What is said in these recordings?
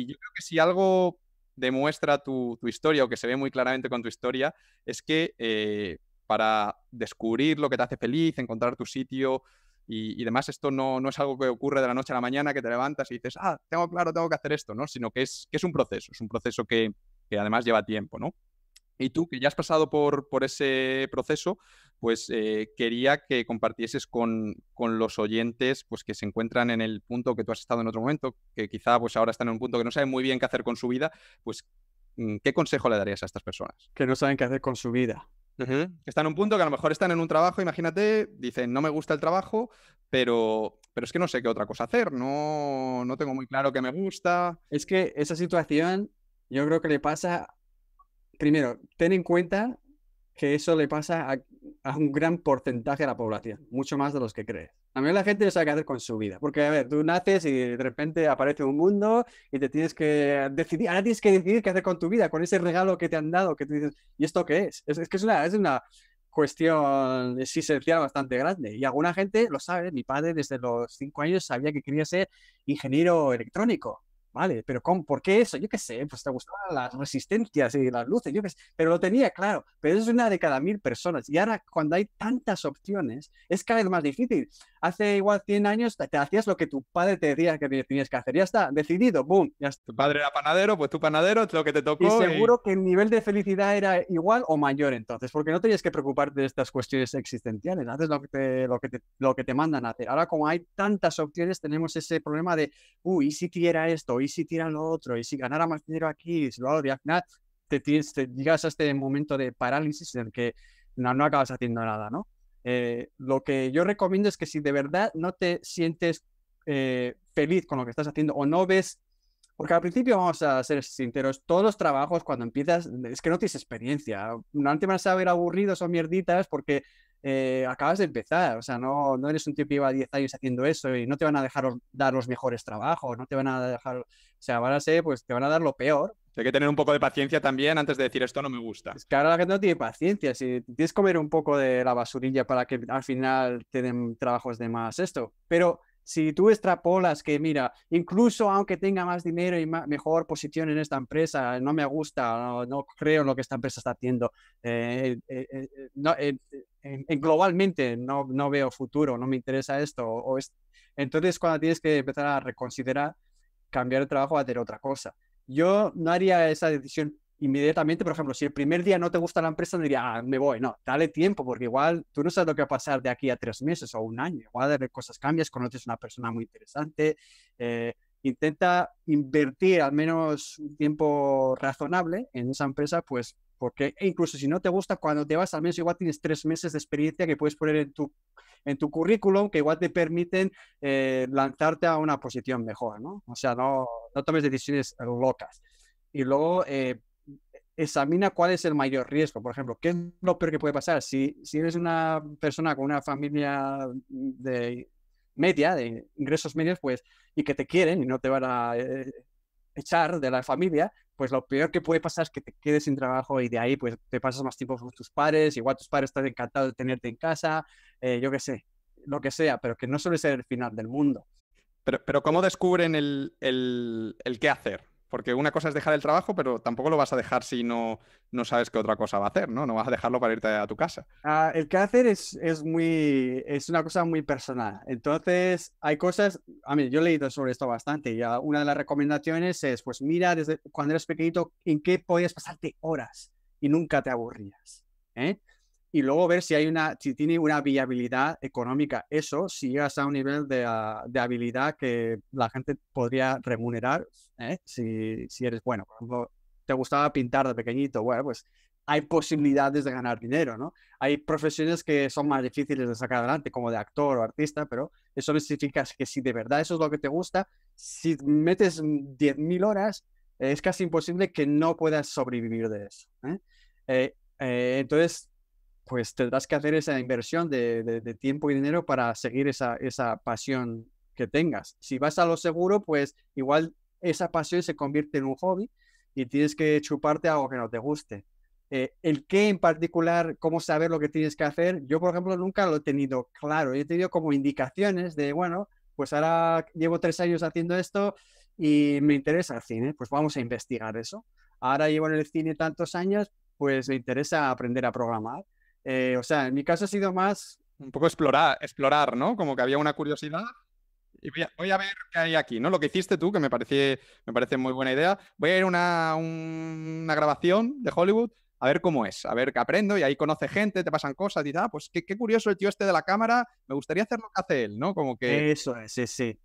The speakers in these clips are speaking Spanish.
Y yo creo que si algo demuestra tu, historia o que se ve muy claramente con tu historia es que eh, para descubrir lo que te hace feliz, encontrar tu sitio y, demás, esto no, es algo que ocurre de la noche a la mañana, que te levantas y dices, ah, tengo claro, tengo que hacer esto, ¿no? Sino que es, que es un proceso, es un proceso que, además lleva tiempo, ¿no? Y tú, que ya has pasado por, por ese proceso, pues eh, quería que compartieses con, los oyentes pues, que se encuentran en el punto que tú has estado en otro momento, que quizá pues, ahora están en un punto que no saben muy bien qué hacer con su vida, pues mm, ¿qué consejo le darías a estas personas? Que no saben qué hacer con su vida. Están en un punto que a lo mejor están en un trabajo, imagínate, dicen, no me gusta el trabajo, pero, pero es que no sé qué otra cosa hacer, no, no tengo muy claro qué me gusta. Es que esa situación yo creo que le pasa, primero, ten en cuenta que eso le pasa a a un gran porcentaje de la población, mucho más de los que crees. A mí la gente no sabe qué hacer con su vida, porque a ver, tú naces y de repente aparece un mundo y te tienes que decidir, ahora tienes que decidir qué hacer con tu vida, con ese regalo que te han dado, que tú dices, ¿y esto qué es? Es, que es una, es una cuestión existencial bastante grande y alguna gente lo sabe, mi padre desde los cinco años sabía que quería ser ingeniero electrónico vale, pero ¿cómo? ¿por qué eso? Yo qué sé, pues te gustaban las resistencias y las luces, yo qué sé, pero lo tenía claro, pero eso es una de cada mil personas. Y ahora cuando hay tantas opciones, es cada vez más difícil. Hace igual 100 años te, hacías lo que tu padre te decía que tenías que hacer, ya está, decidido, boom, ya está. Tu padre era panadero, pues tu panadero es lo que te tocó. Y seguro que el nivel de felicidad era igual o mayor entonces, porque no tenías que preocuparte de estas cuestiones existenciales, haces lo que te, lo que te, lo que te mandan a hacer. Ahora como hay tantas opciones, tenemos ese problema de, uy, si quiera esto, y si tiran lo otro, y si ganara más dinero aquí, y si lo hago, de al te, tienes, llegas a este momento de parálisis en el que no, acabas haciendo nada, ¿no? Eh, lo que yo recomiendo es que si de verdad no te sientes eh, feliz con lo que estás haciendo o no ves, porque al principio vamos a ser sinceros, todos los trabajos cuando empiezas es que no tienes experiencia, no te vas a saber aburridos o mierditas porque eh, acabas de empezar, o sea, no, eres un tipo que lleva 10 años haciendo eso y no te van a dejar dar los mejores trabajos, no te van a dejar, o sea, van a ser, pues te van a dar lo peor. Hay que tener un poco de paciencia también antes de decir esto no me gusta. Es que ahora la gente no tiene paciencia, si tienes que comer un poco de la basurilla para que al final te den trabajos de más esto, pero si tú extrapolas que, mira, incluso aunque tenga más dinero y mejor posición en esta empresa, no me gusta, no, creo en lo que esta empresa está haciendo, eh, eh, no, globalmente no, veo futuro, no me interesa esto. O, Entonces, cuando tienes que empezar a reconsiderar cambiar de trabajo a hacer otra cosa. Yo no haría esa decisión inmediatamente, por ejemplo, si el primer día no te gusta la empresa, no diría, ah, me voy, no, dale tiempo, porque igual tú no sabes lo que va a pasar de aquí a tres meses o un año, igual de cosas cambias, conoces una persona muy interesante, eh, intenta invertir al menos un tiempo razonable en esa empresa, pues porque incluso si no te gusta, cuando te vas, al menos igual tienes tres meses de experiencia que puedes poner en tu, en tu currículum, que igual te permiten eh, lanzarte a una posición mejor, ¿no? O sea, no, no tomes decisiones locas. Y luego eh, examina cuál es el mayor riesgo. Por ejemplo, ¿qué es lo peor que puede pasar? Si, si eres una persona con una familia de media, de ingresos medios, pues, y que te quieren y no te van a eh, echar de la familia, pues lo peor que puede pasar es que te quedes sin trabajo y de ahí pues te pasas más tiempo con tus padres, igual tus padres están encantados de tenerte en casa, eh, yo qué sé, lo que sea, pero que no suele ser el final del mundo. Pero, pero ¿cómo descubren el, el, el qué hacer? Porque una cosa es dejar el trabajo, pero tampoco lo vas a dejar si no, no sabes qué otra cosa va a hacer, ¿no? No vas a dejarlo para irte a tu casa. Ah, el hacer es, es, muy, es una cosa muy personal. Entonces, hay cosas, a mí, yo he leído sobre esto bastante. Y una de las recomendaciones es, pues mira desde cuando eres pequeñito en qué podías pasarte horas y nunca te aburrías. ¿eh? y luego ver si hay una, si tiene una viabilidad económica. Eso, si llegas a un nivel de, ah, de habilidad que la gente podría remunerar, ¿eh? si, si, eres bueno. Por ejemplo, te gustaba pintar de pequeñito, bueno, pues hay posibilidades de ganar dinero, ¿no? Hay profesiones que son más difíciles de sacar adelante, como de actor o artista, pero eso no significa que si de verdad eso es lo que te gusta, si metes 10.000 horas, es casi imposible que no puedas sobrevivir de eso. ¿eh? Eh, entonces, pues tendrás que hacer esa inversión de, tiempo y dinero para seguir esa, esa pasión que tengas. Si vas a lo seguro, pues igual esa pasión se convierte en un hobby y tienes que chuparte algo que no te guste. Eh, el qué en particular, cómo saber lo que tienes que hacer, yo por ejemplo nunca lo he tenido claro. Yo he tenido como indicaciones de, bueno, pues ahora llevo tres años haciendo esto y me interesa el cine, pues vamos a investigar eso. Ahora llevo en el cine tantos años, pues me interesa aprender a programar. Eh, o sea, en mi caso ha sido más... Un poco explorar, explorar, ¿no? Como que había una curiosidad y voy a, ver qué hay aquí, ¿no? Lo que hiciste tú, que me, parece me parece muy buena idea. Voy a ir a una, grabación de Hollywood a ver cómo es, a ver qué aprendo y ahí conoce gente, te pasan cosas y tal. Ah, pues qué, qué, curioso el tío este de la cámara, me gustaría hacer lo que hace él, ¿no? Como que... Eso es, sí, sí.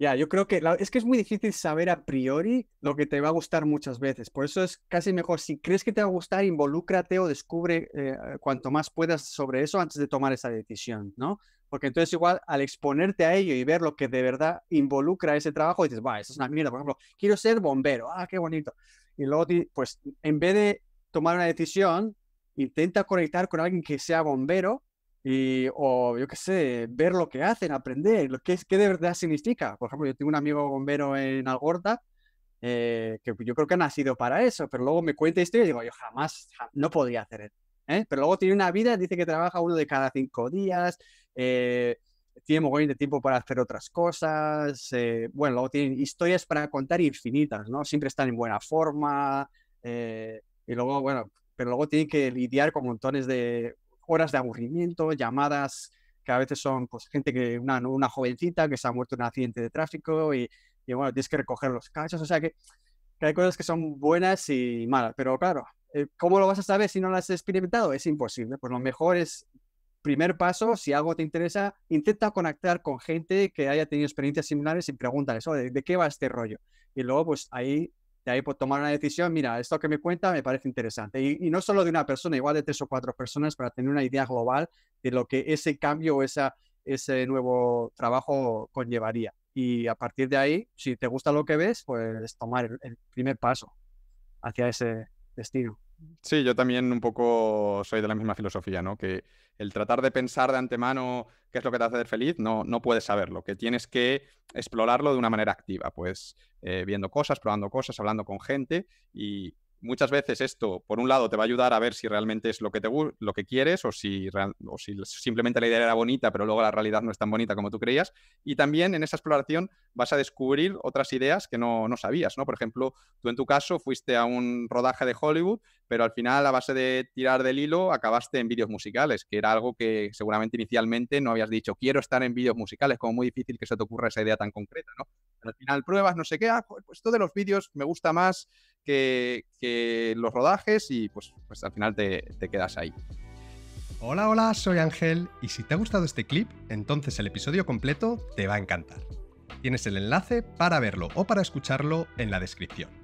Ya, yo creo que es que es muy difícil saber a priori lo que te va a gustar muchas veces. Por eso es casi mejor, si crees que te va a gustar, involúcrate o descubre eh, cuanto más puedas sobre eso antes de tomar esa decisión, ¿no? Porque entonces igual al exponerte a ello y ver lo que de verdad involucra ese trabajo, dices, va, eso es una mierda. Por ejemplo, quiero ser bombero, ah, qué bonito. Y luego, pues en vez de tomar una decisión, intenta conectar con alguien que sea bombero y, o yo qué sé, ver lo que hacen, aprender, lo que es, qué de verdad significa. Por ejemplo, yo tengo un amigo bombero en Algorta eh, que yo creo que ha nacido para eso, pero luego me cuenta historia y digo, yo jamás, no podía hacer eso. ¿eh? Pero luego tiene una vida, dice que trabaja uno de cada cinco días, eh, tiene muy de tiempo para hacer otras cosas, eh, bueno, luego tiene historias para contar infinitas, ¿no? Siempre están en buena forma, y luego, bueno, pero luego tiene que lidiar con montones de horas de aburrimiento, llamadas que a veces son pues, gente que, una, una jovencita que se ha muerto en un accidente de tráfico y, y bueno, tienes que recoger los cachos, o sea que, hay cosas que son buenas y malas, pero claro, eh, ¿cómo lo vas a saber si no las has experimentado? Es imposible, pues lo mejor es, primer paso, si algo te interesa, intenta conectar con gente que haya tenido experiencias similares y pregúntales, ¿de, ¿de qué va este rollo? Y luego, pues ahí de ahí pues tomar una decisión, mira, esto que me cuenta me parece interesante. Y, no solo de una persona, igual de tres o cuatro personas para tener una idea global de lo que ese cambio o esa, ese nuevo trabajo conllevaría. Y a partir de ahí, si te gusta lo que ves, pues tomar el primer paso hacia ese destino. Sí, yo también un poco soy de la misma filosofía, ¿no? Que el tratar de pensar de antemano qué es lo que te hace feliz, no, no puedes saberlo, que tienes que explorarlo de una manera activa, pues eh, viendo cosas, probando cosas, hablando con gente y, muchas veces esto, por un lado, te va a ayudar a ver si realmente es lo que, te, lo que quieres o si, si simplemente la idea era bonita, pero luego la realidad no es tan bonita como tú creías. Y también en esa exploración vas a descubrir otras ideas que no, no sabías, ¿no? Por ejemplo, tú en tu caso fuiste a un rodaje de Hollywood, pero al final, a base de tirar del hilo, acabaste en vídeos musicales, que era algo que seguramente inicialmente no habías dicho, quiero estar en vídeos musicales, como muy difícil que se te ocurra esa idea tan concreta, ¿no? al final pruebas, no sé qué, ah, pues esto de los vídeos me gusta más, que, los rodajes y pues, pues al final te quedas ahí. Hola, hola, soy Ángel y si te ha gustado este clip, entonces el episodio completo te va a encantar. Tienes el enlace para verlo o para escucharlo en la descripción.